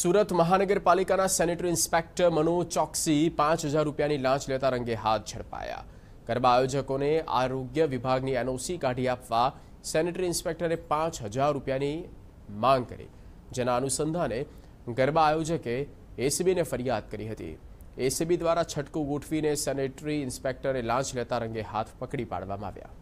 સુરત મહાનગરપાલિકાના સેનિটারি ઇન્સ્પેક્ટર મનોચોક્સી 5000 રૂપિયાની લાંચ લેતા રંગે હાથ છડપાયા ગરબા આયોજકોને આરોગ્ય વિભાગની એનઓસી કાઢી આપવા સેનિটারি ઇન્સ્પેક્ટરે 5000 રૂપિયાની માંગ કરી જેના અનુસંધાને ગરબા આયોજકે એસબીને ફરિયાદ કરી હતી એસબી દ્વારા છટકુ ઉઠવીને સેનિটারি ઇન્સ્પેક્ટરે લાંચ લેતા રંગે હાથ પકડી પાડવામાં આવ્યા